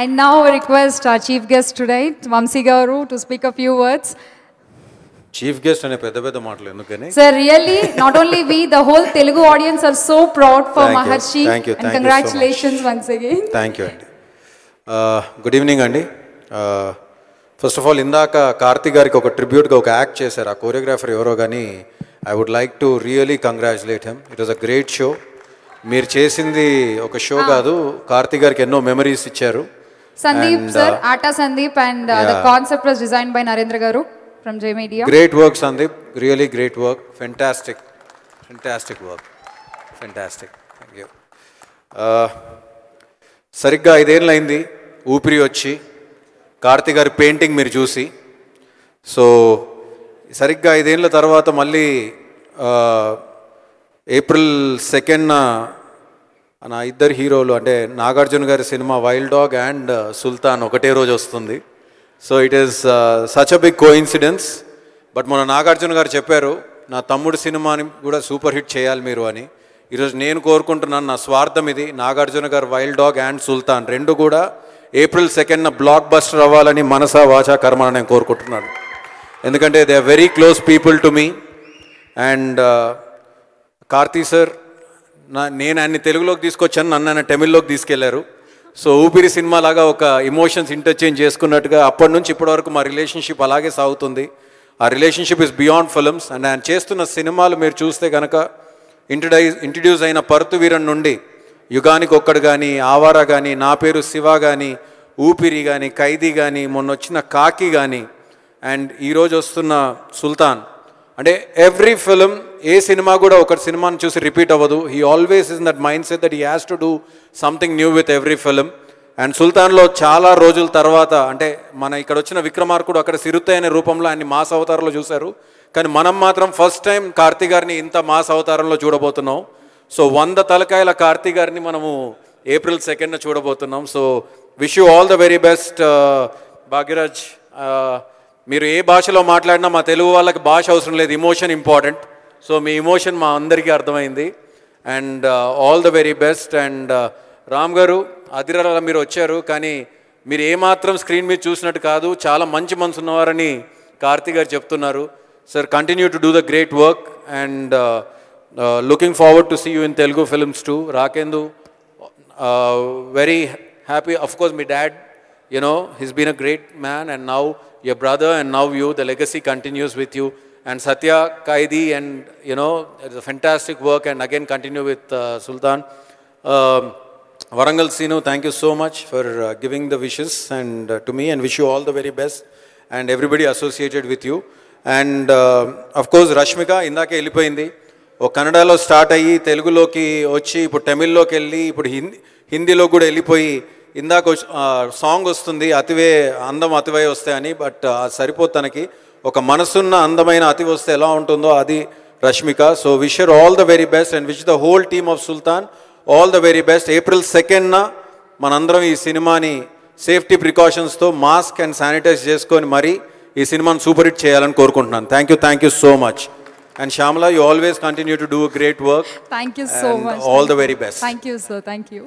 And now request request chief guest today tonight, Vamsi Gauru, speak speak a words chief guest అనే పెద్ద పెద్ద మాటలు ఎందుకని sir really not only we the whole Telugu audience are so proud for Maharshi and congratulations once again thank you అండి good evening అండి first of all ఇందాక కార్తీ గారికి ఒక ట్రిబ్యూట్గా ఒక యాక్ట్ చేశారు ఆ కోరియోగ్రాఫర్ ఎవరో కానీ I would like to really congratulate him it was a great show మీరు చేసింది ఒక షో ah. కాదు కార్తీ గారికి ఎన్నో మెమరీస్ ఇచ్చారు Sandeep sir ATA Sandeep and the concept was design by Narendra గారు from J media great work Sandeep really great work fantastic fantastic work fantastic thank you సరిగ్గా ఐదేళ్ళు అయింది ఊపిరి వచ్చి కార్తీ గారి పెయింటింగ్ మీరు చూసి సో సరిగ్గా ఐదేళ్ళ తర్వాత మళ్ళీ ఏప్రిల్ సెకండ్ నా ఇద్దరు హీరోలు అంటే నాగార్జున గారి cinema wild dog and uh, Sultan ఒకటే రోజు వస్తుంది so it is such a big incidence but మన నాగార్జున గారు చెప్పారు నా తమ్ముడు సినిమాని కూడా సూపర్ హిట్ చేయాలి మీరు అని ఈరోజు నేను కోరుకుంటున్నాను నా స్వార్థం ఇది నాగార్జున గారు వైల్డ్ డాగ్ అండ్ సుల్తాన్ రెండు కూడా ఏప్రిల్ సెకండ్న బ్లాక్ బస్టర్ అవ్వాలని మనసా వాచా కర్మన నేను కోరుకుంటున్నాను ఎందుకంటే they are very close people to me and Karthi sir నా నేను ఆయన్ని తెలుగులోకి తీసుకొచ్చాను నన్ను ఆయన తమిళ్లోకి తీసుకెళ్లారు సో ఊపిరి సినిమా లాగా ఒక ఇమోషన్స్ ఇంటర్చేంజ్ చేసుకున్నట్టుగా అప్పటి నుంచి ఇప్పటి వరకు మా రిలేషన్షిప్ అలాగే సాగుతుంది ఆ relationship is beyond films and ఆయన చేస్తున్న సినిమాలు మీరు చూస్తే కనుక ఇంట్రడైజ్ ఇంట్రడ్యూస్ అయిన పరుతు వీరన్ నుండి యుగానికి ఒక్కడు కానీ ఆవారా కానీ నా పేరు శివ కానీ ఊపిరి కానీ ఖైదీ కానీ మొన్న వచ్చిన కాకి కానీ అండ్ ఈరోజు వస్తున్న సుల్తాన్ అంటే ఎవ్రీ ఫిలిం ఏ సినిమా కూడా ఒక సినిమాని చూసి రిపీట్ అవ్వదు he always is that mind set that he has to do something new with every film and సుల్తాన్లో చాలా రోజుల తర్వాత అంటే మన ఇక్కడ వచ్చిన విక్రమార్కుడు అక్కడ సిరుతే అనే రూపంలో ఆయన్ని మాస్ అవతారంలో చూశారు కానీ మనం మాత్రం ఫస్ట్ టైం కార్తీ గారిని ఇంత మాస్ అవతారంలో చూడబోతున్నాం సో వంద తలకాయల కార్తీ గారిని మనము ఏప్రిల్ సెకండ్న చూడబోతున్నాం so wish you all the very best Bhagyaraj uh, మీరు ఏ భాషలో మాట్లాడినా మా తెలుగు వాళ్ళకి భాష అవసరం లేదు ఇమోషన్ ఇంపార్టెంట్ సో మీ ఇమోషన్ మా అందరికీ అర్థమైంది and all the very best and Ram గారు అదిరాల మీరు వచ్చారు కానీ మీరు ఏమాత్రం స్క్రీన్ మీద చూసినట్టు కాదు చాలా మంచి మనసు ఉన్నవారని కార్తీ గారు చెప్తున్నారు sir continue to do the great work and looking forward to see you in Telugu films to రాకేందు వెరీ హ్యాపీ అఫ్ కోర్స్ మీ dad you know he's been a great man and now your brother and now you the legacy continues with you And Satya Kaidi, and you know, it's a fantastic work, and again continue with uh, Sultan. Um, Varangal Sinu, thank you so much for uh, giving the wishes and uh, to me, and wish you all the very best, and everybody associated with you. And of course Rashmika ఇందాకే వెళ్ళిపోయింది ఓ కన్నడలో start అయ్యి తెలుగులోకి వచ్చి ఇప్పుడు తమిళ్లోకి వెళ్ళి ఇప్పుడు హిందీ హిందీలో కూడా వెళ్ళిపోయి ఇందాక సాంగ్ వస్తుంది అతివే అందం అతివే వస్తాయని బట్ సరిపోతు తనకి ఒక మనసున్న అందమైన అతి వస్తే ఎలా ఉంటుందో అది Rashmika so wish her all the very best and wish the whole team of Sultan all the very best April సెకండ్న మనందరం ఈ సినిమాని సేఫ్టీ ప్రికాషన్స్తో మాస్క్ అండ్ శానిటైజ్ చేసుకొని మరీ ఈ సినిమాను సూపర్ హిట్ చేయాలని కోరుకుంటున్నాను thank you thank you so much and Shyamala you always continue to do great work thank you so much all the very best thank you sir thank you